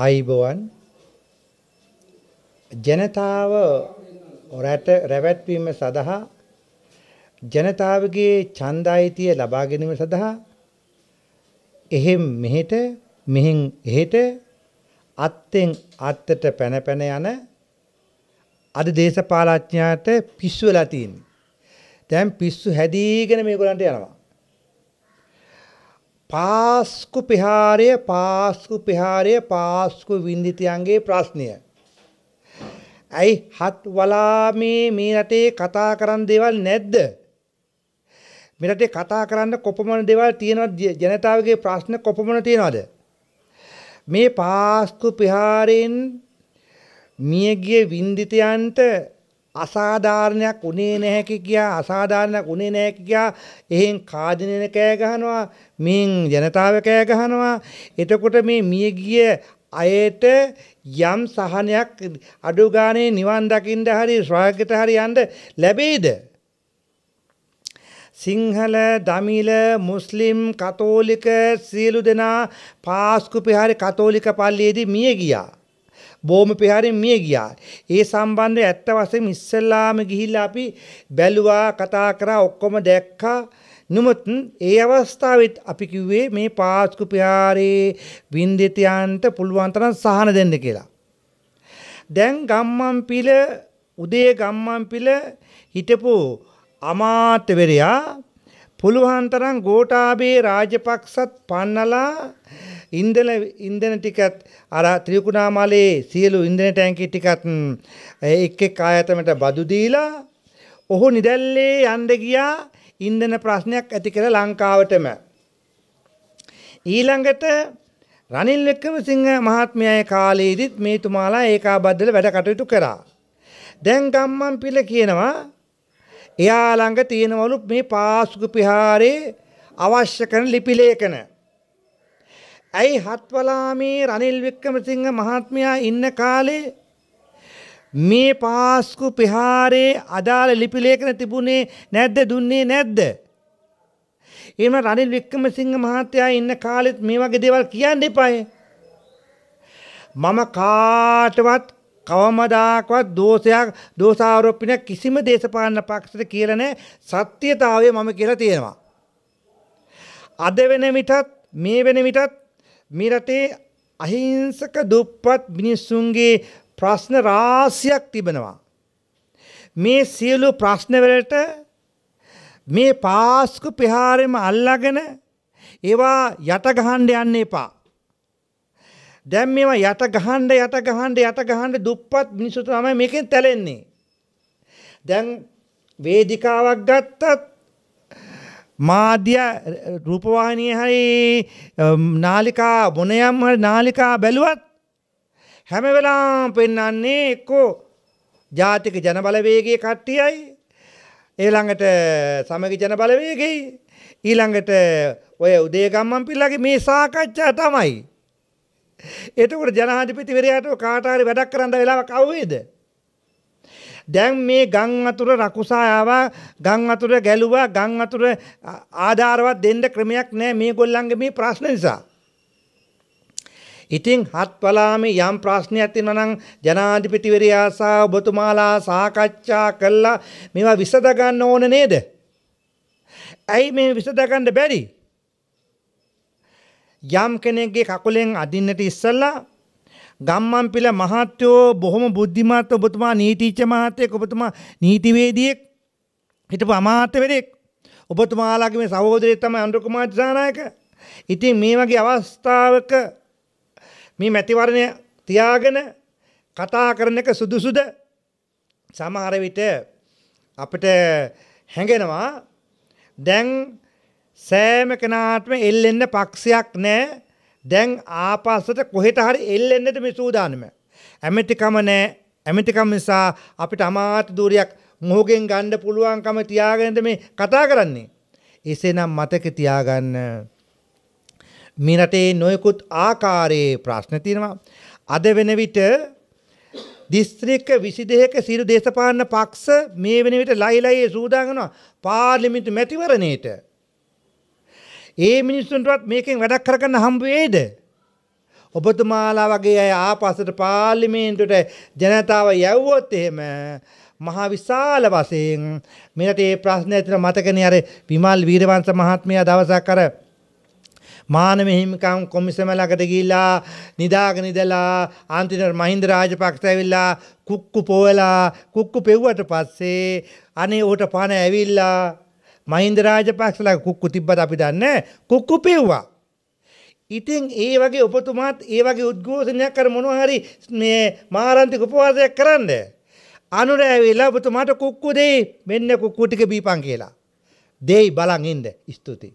ආයිබෝවන් ජනතාව රැට රැවැත්වීම සඳහා ජනතාවගේ ඡන්දායිතිය ලබා ගැනීම සඳහා එහෙම් මෙහෙට මෙහෙන් එහෙට අත්ෙන් අත්තට පැන පැන යන අද දේශපාලඥයාට පිස්සු වෙලා තියෙනවා. දැන් පිස්සු හැදීගෙන මේගොල්ලන්ට යනවා. පාස්කු ප්‍රහාරය පාස්කු ප්‍රහාරය පාස්කු විින්දිතයන්ගේ ප්‍රශ්නය. ඇයි හත් වලා මේ මේ රටේ කතා කරන්න දෙවල් නැද්ද. මෙරටේ කතා කරන්න කොපමණ දෙවල් තියෙනව ජනතාවගේ ප්‍රශ්න කොපමණ තියෙනවද. මේ පාස්කු ප්‍රහාරයෙන් මියගිය විින්දිතයන්ට අසාධාරණයක් උනේ නැහැ කියා අසාධාරණයක් උනේ නැහැ කියා එහෙන් කාදිනේන කෑ ගහනවා මින් ජනතාව කෑ ගහනවා එතකොට මේ මිය ගිය අයට යම් සහනයක් අඩු ගානේ නිවන් දකින්න හරි ස්වර්ගයට හරි යන්න ලැබෙයිද සිංහල දමිල මුස්ලිම් කතෝලික සියලු දෙනා පාස්කුපේ හරි කතෝලික පල්ලියේදී මිය ගියා බෝම ප්‍රහාරයෙන් මිය ගියා. ඒ සම්බන්ධව ඇත්ත වශයෙන්ම ඉස්සෙල්ලාම ගිහිල්ලා අපි බැලුවා කතා කරා ඔක්කොම දැක්කා. නමුත් ඒ අවස්ථාවෙත් අපි කිව්වේ මේ පාස්කු ප්‍රහාරයේ වින්දිතයන්ට පුළුවන් තරම් සහන දෙන්න කියලා. දැන් ගම්මන් පිළ උදේ ගම්මන් පිළ හිටපු අමාත්‍යවරයා පුළුවන් තරම් ගෝඨාභය රාජපක්ෂත් පන්නලා ඉන්ධන ඉන්ධන ටිකත් අර ත්‍රිකුණාමලයේ සියලු ඉන්ධන ටැංකි ටිකත් එක් එක් ආයතනයට බදු දීලා ඔහු නිදැල්ලේ යන්න ගියා ඉන්ධන ප්‍රශ්නයක් ඇති කළ ලංකාවටම ඊළඟට රනිල් වික්‍රමසිංහ මහත්මයාගේ කාලයේදීත් මේ තුමාලා ඒකාබද්ධව වැඩ කටයුතු කරා දැන් ගම්මන් පිළ කියනවා එයා ළඟ තියෙනවලු මේ පාසුක ප්‍රහාරේ අවශ්‍ය කරන ලිපි ලේඛන ඇයි හත්වලාමේ රනිල් වික්‍රමසිංහ මහත්මයා ඉන්න කාලේ මේ පාස්කු ප්‍රහාරයේ අදාළ ලිපිලේඛන තිබුණේ නැද්ද දුන්නේ නැද්ද? එහෙම රනිල් වික්‍රමසිංහ මහත්තයා ඉන්න කාලෙත් මේ වගේ දේවල් කියන්න එපායි. මම කාටවත් කවමදාකවත් දෝෂයක් දෝෂාරෝපණය කිසිම දේශපාලන පක්ෂයට කියලා නැහැ සත්‍යතාවය මම කියලා තියෙනවා. අද වෙන විටත් මේ වෙන විටත් මේ රටේ අහිංසක දුප්පත් මිනිස්සුන්ගේ ප්‍රශ්න රාශියක් තිබෙනවා. මේ සියලු ප්‍රශ්නවලට මේ පාස්කු ප්‍රහාරෙම අල්ලාගෙන ඒවා යටගහන්ඩ යන්න එපා. දැම් මේවා යට ගහන්ඩ යට ගහන්ඩ යට ගහන්ඩ දුප්පත් මිනිසුතු තමයි මේකින් තැලෙන්නේ. දැන් වේදිකාවක් ගත්තත් මාධ්‍ය රූපවාහිනිය හරි නාලිකා බොනයම් හරි නාලිකා බැලුවත් හැම වෙලාම පෙන්වන්නේ එක්කෝ ජාතික ජනබලවේගයේ කට්ටියයි ඊළඟට සමගි ජනබලවේගෙයි ඊළඟට ඔය උදේගම්මන් පිල්ලගේ මේ සාකච්ඡා තමයි එතකොට ජනාධිපතිවරයාට කාට හරි වැඩක් කරන්න වෙලාවක් අවුවේද දැන් මේ ගං අතුර රකුසා ආවා ගං අතුර ගැලුවා ගං අතුර ආධාරවත් දෙන්න ක්‍රමයක් නැහැ මේ ගොල්ලන්ගේ මේ ප්‍රශ්න නිසා. ඉතින් හත්වලාමේ යම් ප්‍රශ්නයක් තියෙනවා නම් ජනාධිපතිවරයා සහ ඔබතුමාලා සාකච්ඡා කළා මේවා විසඳ ගන්න ඕන නේද? ඇයි මේ විසඳ ගන්න බැරි? යම් කෙනෙක්ගේ කකුලෙන් අදින්නට ඉස්සලා ගම්මන් පිළ මහත්තයෝ බොහොම බුද්ධිමත් ඔබතුමා නීතිච්ච මහත්තයෙක් ඔබතුමා නීතිවේදියෙක් හිටපු අමාත්‍යවරයෙක් ඔබතුමාලාගේ මේ සහෝදරයෙක් තමයි අනුර කුමාර් දිසානායක. ඉතින් මේ වගේ අවස්ථාවක මේ මැතිවරණය තියාගෙන කතා කරන එක සුදුසුද? සමහර විට අපිට හැඟෙනවා දැන් සෑම කෙනාටම එල්ලෙන්න පක්ෂයක් නැහැ දැන් ආපස්සට කොහෙට හරි එල්ලෙන්නට මේ සූදානම. ඇමතිකම නෑ ඇමතිකම නිසා අපිට අමාත දූරයක් මොහගෙන් ගණ්ඩ පුළුවන්කම තියාගෙනද මේ කතා කරන්නේ. එසේනම් මතක තියාගන්න. මිරටේ නොයකුත් ආකාරයේ ප්‍රශ්න තියෙනවා. අද වෙන විට දිස්ත්‍රික්ක විසිදයක සිරු දේශපාලන පක්ෂ මේ වෙන විට ලයිලයේ සූදාගෙනවා පාර්ලිමින්තු මැතිවරණයට. ඒ මිනිස්සුන්ටවත් මේකෙන් වැඩක් කරගන්න හම්බ වෙයිද? ඔබතුමාලා වගේ අය ආපස්සට පාර්ලිමේන්තුවට ජනතාව යවුවොත් එහෙම මහා විශාල වශයෙන් මෙරට මේ ප්‍රශ්නේ ඇතුළ මතකනේ අර විමල් වීරවංශ මහත්මයා දවසක් අර මානව හිමිකම් කොමිසම ළඟට ගිහිලා නිදාගෙන ඉඳලා අන්තිමට මහින්ද රාජපක්ෂ ඇවිල්ලා කුක්කු පොවලා කුක්කු පෙව්වට පස්සේ අනේ ඌට පණ ඇවිල්ලා මහින්ද රාජපක්ෂලා කුක්කු තිබ්බට අපි දන්නේ කුක්කු පෙව්වා. ඉතින් ඒ වගේ උපතුමාත් ඒ වගේ උද්ඝෝෂණයක් කර මොනවා හරි මේ මාරන්තික උපවාසයක් කරන්න. අනුරෑ වෙලා ඔබතුමාට කුක්කු දෙයි මෙන්න කුක්කු ටික බීපන් කියලා. දෙයි බලන් ඉන්න. ස්තුතියි.